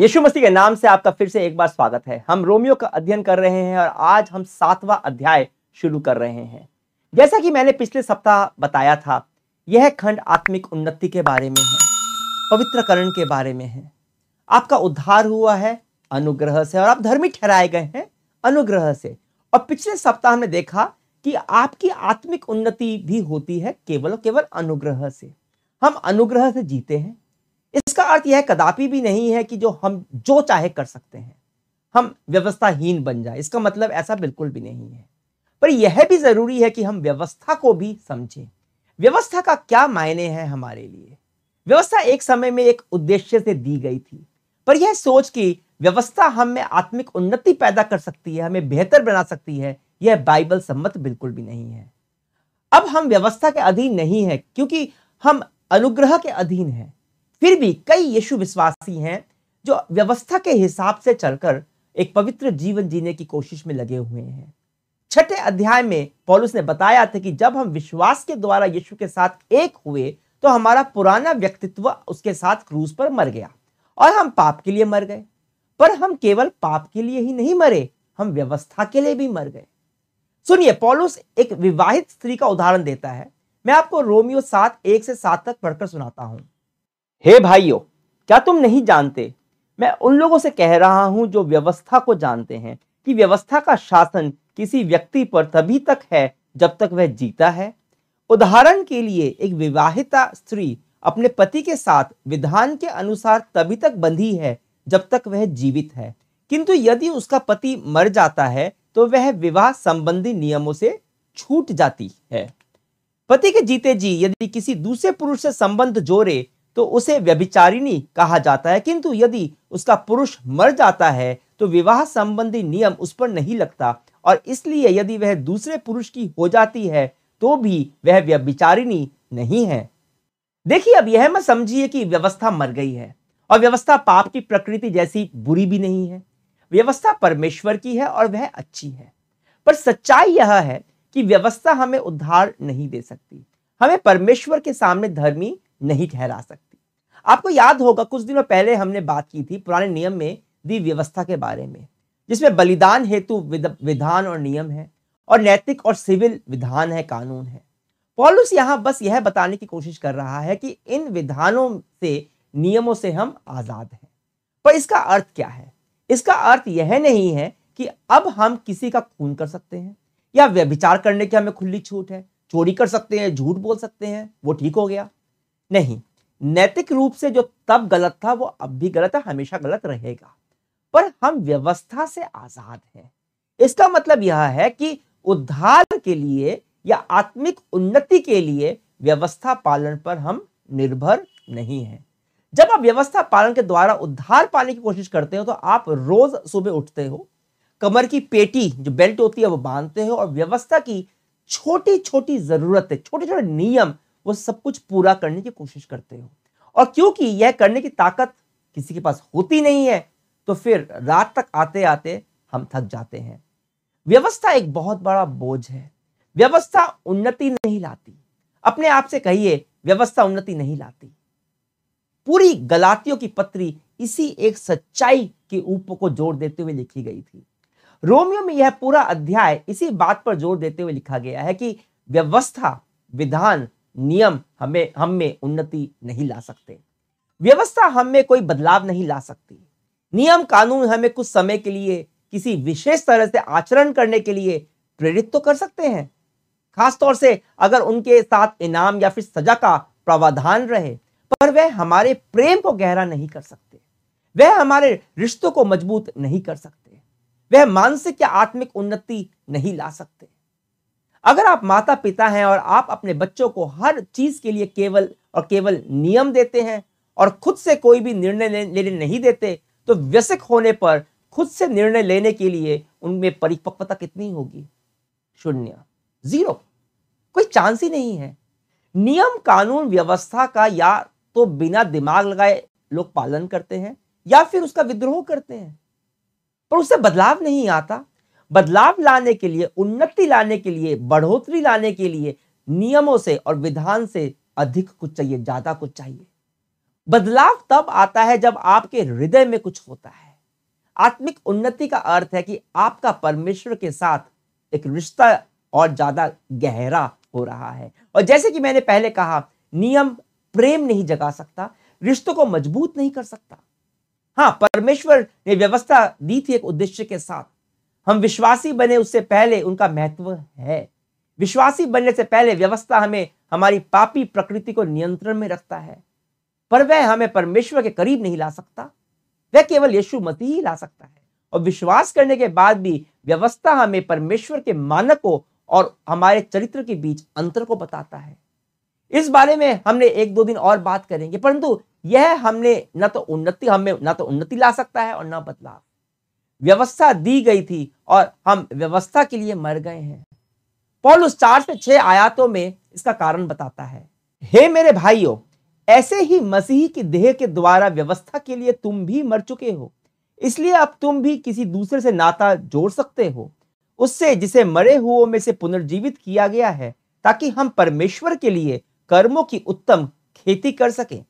यीशु मसीह के नाम से आपका फिर से एक बार स्वागत है हम रोमियो का अध्ययन कर रहे हैं और आज हम सातवां अध्याय शुरू कर रहे हैं जैसा कि मैंने पिछले सप्ताह बताया था यह खंड आत्मिक उन्नति के बारे में है पवित्रकरण के बारे में है आपका उद्धार हुआ है अनुग्रह से और आप धर्मी ठहराए गए हैं अनुग्रह से और पिछले सप्ताह हमने देखा कि आपकी आत्मिक उन्नति भी होती है केवल और केवल अनुग्रह से हम अनुग्रह से जीते हैं इसका अर्थ यह कदापि भी नहीं है कि जो हम जो चाहे कर सकते हैं हम व्यवस्थाहीन बन जाए इसका मतलब ऐसा बिल्कुल भी नहीं है पर यह भी जरूरी है कि हम व्यवस्था को भी समझें व्यवस्था का क्या मायने हैं हमारे लिए व्यवस्था एक समय में एक उद्देश्य से दी गई थी पर यह सोच कि व्यवस्था हम में आत्मिक उन्नति पैदा कर सकती है हमें बेहतर बना सकती है यह बाइबल सम्मत बिल्कुल भी नहीं है अब हम व्यवस्था के अधीन नहीं है क्योंकि हम अनुग्रह के अधीन हैं फिर भी कई यीशु विश्वासी हैं जो व्यवस्था के हिसाब से चलकर एक पवित्र जीवन जीने की कोशिश में लगे हुए हैं छठे अध्याय में पॉलुस ने बताया था कि जब हम विश्वास के द्वारा यीशु के साथ एक हुए तो हमारा पुराना व्यक्तित्व उसके साथ क्रूज पर मर गया और हम पाप के लिए मर गए पर हम केवल पाप के लिए ही नहीं मरे हम व्यवस्था के लिए भी मर गए सुनिए पॉलुस एक विवाहित स्त्री का उदाहरण देता है मैं आपको रोमियो सात एक से सात तक पढ़कर सुनाता हूं हे भाइयों क्या तुम नहीं जानते मैं उन लोगों से कह रहा हूं जो व्यवस्था को जानते हैं कि व्यवस्था का शासन किसी व्यक्ति पर तभी तक है जब तक वह जीता है उदाहरण के लिए एक विवाहिता स्त्री अपने पति के साथ विधान के अनुसार तभी तक बंधी है जब तक वह जीवित है किंतु यदि उसका पति मर जाता है तो वह विवाह संबंधी नियमों से छूट जाती है पति के जीते जी यदि किसी दूसरे पुरुष से संबंध जोड़े तो उसे व्यभिचारिणी कहा जाता है किंतु यदि उसका पुरुष मर जाता है तो विवाह संबंधी नियम उस पर नहीं लगता और इसलिए यदि वह दूसरे पुरुष की हो जाती है तो भी वह व्यभिचारिणी नहीं है देखिए अब यह मत समझिए कि व्यवस्था मर गई है और व्यवस्था पाप की प्रकृति जैसी बुरी भी नहीं है व्यवस्था परमेश्वर की है और वह अच्छी है पर सच्चाई यह है कि व्यवस्था हमें उद्धार नहीं दे सकती हमें परमेश्वर के सामने धर्मी नहीं ठहरा सकती आपको याद होगा कुछ दिनों पहले हमने बात की थी पुराने नियम में दी व्यवस्था के बारे में जिसमें बलिदान हेतु विधान और नियम है और नैतिक और सिविल विधान है कानून है पॉलिस यहाँ बस यह बताने की कोशिश कर रहा है कि इन विधानों से नियमों से हम आज़ाद हैं पर इसका अर्थ क्या है इसका अर्थ यह नहीं है कि अब हम किसी का खून कर सकते हैं या व्यभिचार करने की हमें खुली छूट है चोरी कर सकते हैं झूठ बोल सकते हैं वो ठीक हो गया नहीं नैतिक रूप से जो तब गलत था वो अब भी गलत है हमेशा गलत रहेगा पर हम व्यवस्था से आजाद हैं इसका मतलब यह है कि उद्धार के लिए या आत्मिक उन्नति के लिए व्यवस्था पालन पर हम निर्भर नहीं हैं जब आप व्यवस्था पालन के द्वारा उद्धार पाने की कोशिश करते हो तो आप रोज सुबह उठते हो कमर की पेटी जो बेल्ट होती है वो बांधते हो और व्यवस्था की छोटी छोटी जरूरतें छोटे छोटे नियम वो सब कुछ पूरा करने की कोशिश करते हो और क्योंकि यह करने की ताकत किसी के पास होती नहीं है तो फिर रात तक आते आते हम थक जाते हैं व्यवस्था एक बहुत बड़ा बोझ है व्यवस्था उन्नति नहीं लाती अपने आप से कहिए व्यवस्था उन्नति नहीं लाती पूरी गलातियों की पत्री इसी एक सच्चाई के ऊपर को जोर देते हुए लिखी गई थी रोमियो में यह पूरा अध्याय इसी बात पर जोर देते हुए लिखा गया है कि व्यवस्था विधान नियम हमें हम में उन्नति नहीं ला सकते व्यवस्था हम में कोई बदलाव नहीं ला सकती नियम कानून हमें कुछ समय के लिए किसी विशेष तरह से आचरण करने के लिए प्रेरित तो कर सकते हैं खासतौर से अगर उनके साथ इनाम या फिर सजा का प्रावधान रहे पर वह हमारे प्रेम को गहरा नहीं कर सकते वह हमारे रिश्तों को मजबूत नहीं कर सकते वह मानसिक या आत्मिक उन्नति नहीं ला सकते अगर आप माता पिता हैं और आप अपने बच्चों को हर चीज़ के लिए केवल और केवल नियम देते हैं और खुद से कोई भी निर्णय लेने नहीं देते तो व्यसक होने पर खुद से निर्णय लेने के लिए उनमें परिपक्वता कितनी होगी शून्य जीरो कोई चांस ही नहीं है नियम कानून व्यवस्था का या तो बिना दिमाग लगाए लोग पालन करते हैं या फिर उसका विद्रोह करते हैं पर उससे बदलाव नहीं आता बदलाव लाने के लिए उन्नति लाने के लिए बढ़ोतरी लाने के लिए नियमों से और विधान से अधिक कुछ चाहिए ज्यादा कुछ चाहिए बदलाव तब आता है जब आपके हृदय में कुछ होता है आत्मिक उन्नति का अर्थ है कि आपका परमेश्वर के साथ एक रिश्ता और ज्यादा गहरा हो रहा है और जैसे कि मैंने पहले कहा नियम प्रेम नहीं जगा सकता रिश्तों को मजबूत नहीं कर सकता हाँ परमेश्वर ने व्यवस्था दी थी एक उद्देश्य के साथ हम विश्वासी बने उससे पहले उनका महत्व है विश्वासी बनने से पहले व्यवस्था हमें हमारी पापी प्रकृति को नियंत्रण में रखता है पर वह हमें परमेश्वर के करीब नहीं ला सकता वह केवल यीशु मसीह ही ला सकता है और विश्वास करने के बाद भी व्यवस्था हमें परमेश्वर के मानकों और हमारे चरित्र के बीच अंतर को बताता है इस बारे में हमने एक दो दिन और बात करेंगे परंतु यह हमने न तो उन्नति हमें न तो उन्नति ला सकता है और न बदलाव व्यवस्था दी गई थी और हम व्यवस्था के लिए मर गए हैं पॉल उस चार से छह आयातों में इसका कारण बताता है हे मेरे भाइयों ऐसे ही मसीह की देह के द्वारा व्यवस्था के लिए तुम भी मर चुके हो इसलिए अब तुम भी किसी दूसरे से नाता जोड़ सकते हो उससे जिसे मरे हुओं में से पुनर्जीवित किया गया है ताकि हम परमेश्वर के लिए कर्मों की उत्तम खेती कर सकें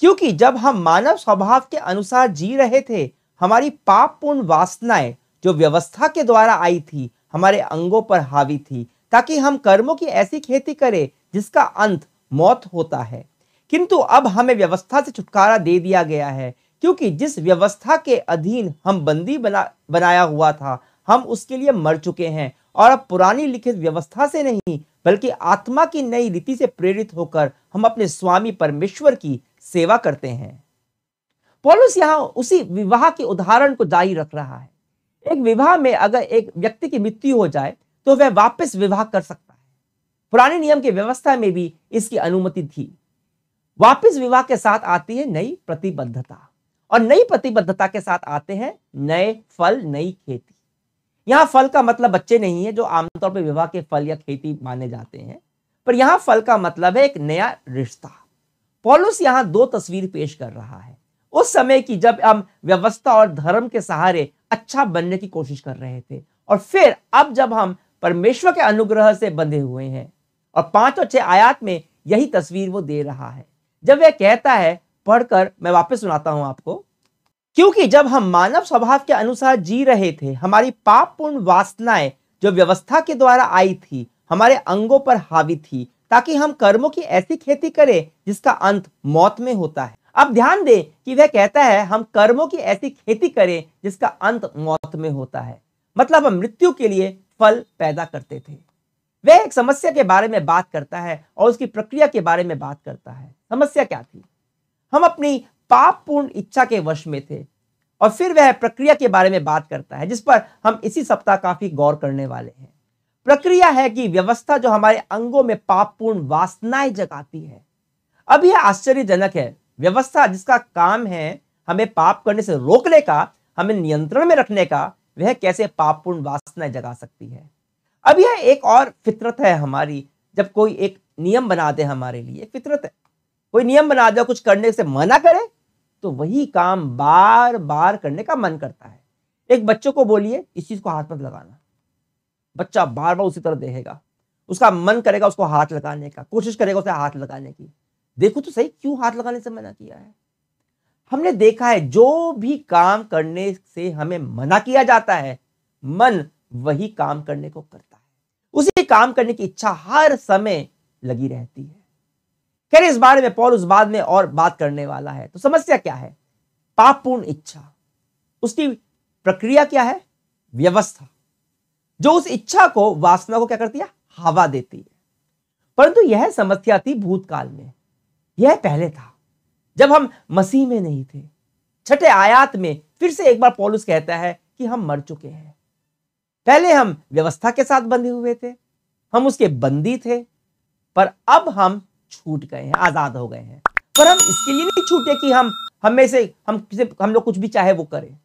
क्योंकि जब हम मानव स्वभाव के अनुसार जी रहे थे हमारी पापपूर्ण वासनाएं जो व्यवस्था के द्वारा आई थी हमारे अंगों पर हावी थी ताकि हम कर्मों की ऐसी खेती करें जिसका अंत मौत होता है किंतु अब हमें व्यवस्था से छुटकारा दे दिया गया है क्योंकि जिस व्यवस्था के अधीन हम बंदी बना बनाया हुआ था हम उसके लिए मर चुके हैं और अब पुरानी लिखित व्यवस्था से नहीं बल्कि आत्मा की नई रीति से प्रेरित होकर हम अपने स्वामी परमेश्वर की सेवा करते हैं पोलुस यहां उसी विवाह के उदाहरण को जारी रख रहा है एक विवाह में अगर एक व्यक्ति की मृत्यु हो जाए तो वह वापस विवाह कर सकता है पुराने नियम की व्यवस्था में भी इसकी अनुमति थी वापस विवाह के साथ आती है नई प्रतिबद्धता और नई प्रतिबद्धता के साथ आते हैं नए फल नई खेती यहाँ फल का मतलब बच्चे नहीं है जो आमतौर पर विवाह के फल या खेती माने जाते हैं पर यहाँ फल का मतलब है एक नया रिश्ता पॉलुस यहाँ दो तस्वीर पेश कर रहा है उस समय की जब हम व्यवस्था और धर्म के सहारे अच्छा बनने की कोशिश कर रहे थे और फिर अब जब हम परमेश्वर के अनुग्रह से बंधे हुए हैं और पांच और छह आयात में यही तस्वीर वो दे रहा है जब वह कहता है पढ़कर मैं वापस सुनाता हूं आपको क्योंकि जब हम मानव स्वभाव के अनुसार जी रहे थे हमारी पापपूर्ण वासनाएं जो व्यवस्था के द्वारा आई थी हमारे अंगों पर हावी थी ताकि हम कर्मों की ऐसी खेती करें जिसका अंत मौत में होता है अब ध्यान दें कि वह कहता है हम कर्मों की ऐसी खेती करें जिसका अंत मौत में होता है मतलब हम मृत्यु के लिए फल पैदा करते थे वह एक समस्या के बारे में बात करता है और उसकी प्रक्रिया के बारे में बात करता है समस्या क्या थी हम अपनी पाप पूर्ण इच्छा के वश में थे और फिर वह प्रक्रिया के बारे में बात करता है जिस पर हम इसी सप्ताह काफी गौर करने वाले हैं प्रक्रिया है कि व्यवस्था जो हमारे अंगों में पापपूर्ण वासनाएं जगाती है अब यह आश्चर्यजनक है व्यवस्था जिसका काम है हमें पाप करने से रोकने का हमें नियंत्रण में रखने का वह कैसे पापपूर्ण वासना जगा सकती है अब यह एक और फितरत है हमारी जब कोई एक नियम बना दे हमारे लिए फितरत है कोई नियम बना दे कुछ करने से मना करे तो वही काम बार बार करने का मन करता है एक बच्चों को बोलिए इस चीज को हाथ मत लगाना बच्चा बार बार उसी तरह देखेगा उसका मन करेगा उसको हाथ लगाने का कोशिश करेगा उसे हाथ लगाने की देखो तो सही क्यों हाथ लगाने से मना किया है हमने देखा है जो भी काम करने से हमें मना किया जाता है मन वही काम करने को करता है उसी काम करने की इच्छा हर समय लगी रहती है खैर इस बारे में पॉल उस बाद में और बात करने वाला है तो समस्या क्या है पापपूर्ण इच्छा उसकी प्रक्रिया क्या है व्यवस्था जो उस इच्छा को वासना को क्या करती है हवा देती है परंतु यह समस्या थी भूतकाल में यह पहले था जब हम मसीह में नहीं थे छठे आयात में फिर से एक बार पॉलुस कहता है कि हम मर चुके हैं पहले हम व्यवस्था के साथ बंधे हुए थे हम उसके बंदी थे पर अब हम छूट गए हैं आजाद हो गए हैं पर हम इसके लिए नहीं छूटे कि हम हमें से हम किसी हम लोग कुछ भी चाहे वो करें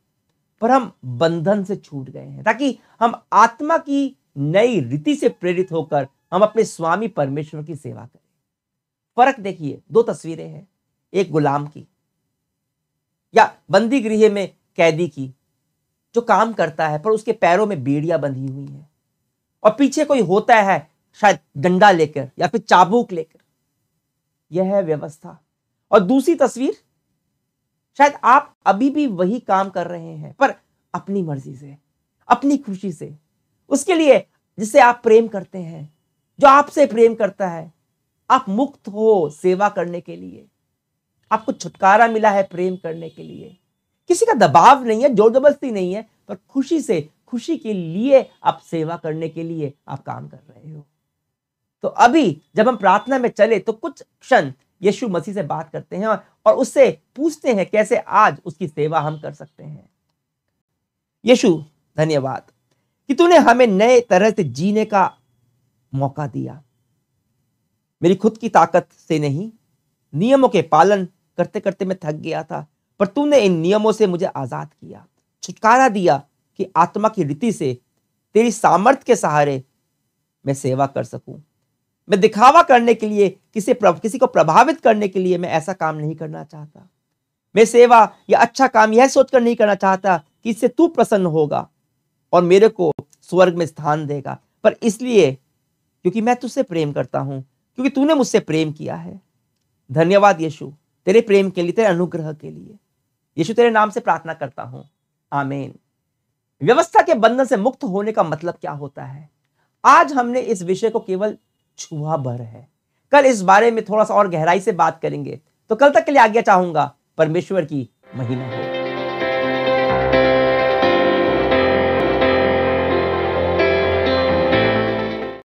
पर हम बंधन से छूट गए हैं ताकि हम आत्मा की नई रीति से प्रेरित होकर हम अपने स्वामी परमेश्वर की सेवा करें फर्क देखिए दो तस्वीरें हैं एक गुलाम की या बंदी गृह में कैदी की जो काम करता है पर उसके पैरों में बेड़ियां बंधी हुई है और पीछे कोई होता है शायद डंडा लेकर या फिर चाबूक लेकर यह है व्यवस्था और दूसरी तस्वीर शायद आप अभी भी वही काम कर रहे हैं पर अपनी मर्जी से अपनी खुशी से उसके लिए जिसे आप प्रेम करते हैं जो आपसे प्रेम करता है आप मुक्त हो सेवा करने के लिए आपको छुटकारा मिला है प्रेम करने के लिए किसी का दबाव नहीं है जोर जबरदस्ती नहीं है पर खुशी से खुशी के लिए आप सेवा करने के लिए आप काम कर रहे हो तो अभी जब हम प्रार्थना में चले तो कुछ क्षण यीशु मसीह से बात करते हैं और उससे पूछते हैं कैसे आज उसकी सेवा हम कर सकते हैं यीशु धन्यवाद कि तूने हमें नए तरह से जीने का मौका दिया मेरी खुद की ताकत से नहीं नियमों के पालन करते करते मैं थक गया था पर तूने इन नियमों से मुझे आज़ाद किया छुटकारा दिया कि आत्मा की रीति से तेरी सामर्थ्य के सहारे मैं सेवा कर सकूं मैं दिखावा करने के लिए किसी किसी को प्रभावित करने के लिए मैं ऐसा काम नहीं करना चाहता मैं सेवा या अच्छा काम यह सोचकर नहीं करना चाहता कि इससे तू प्रसन्न होगा और मेरे को स्वर्ग में स्थान देगा पर इसलिए क्योंकि मैं तुझसे प्रेम करता हूं क्योंकि तूने मुझसे प्रेम किया है धन्यवाद यीशु तेरे प्रेम के लिए तेरे अनुग्रह के लिए यीशु तेरे नाम से प्रार्थना करता हूं आमेन व्यवस्था के बंधन से मुक्त होने का मतलब क्या होता है आज हमने इस विषय को केवल छुआ भर है कल इस बारे में थोड़ा सा और गहराई से बात करेंगे तो कल तक के लिए आज्ञा चाहूंगा परमेश्वर की महिमा हो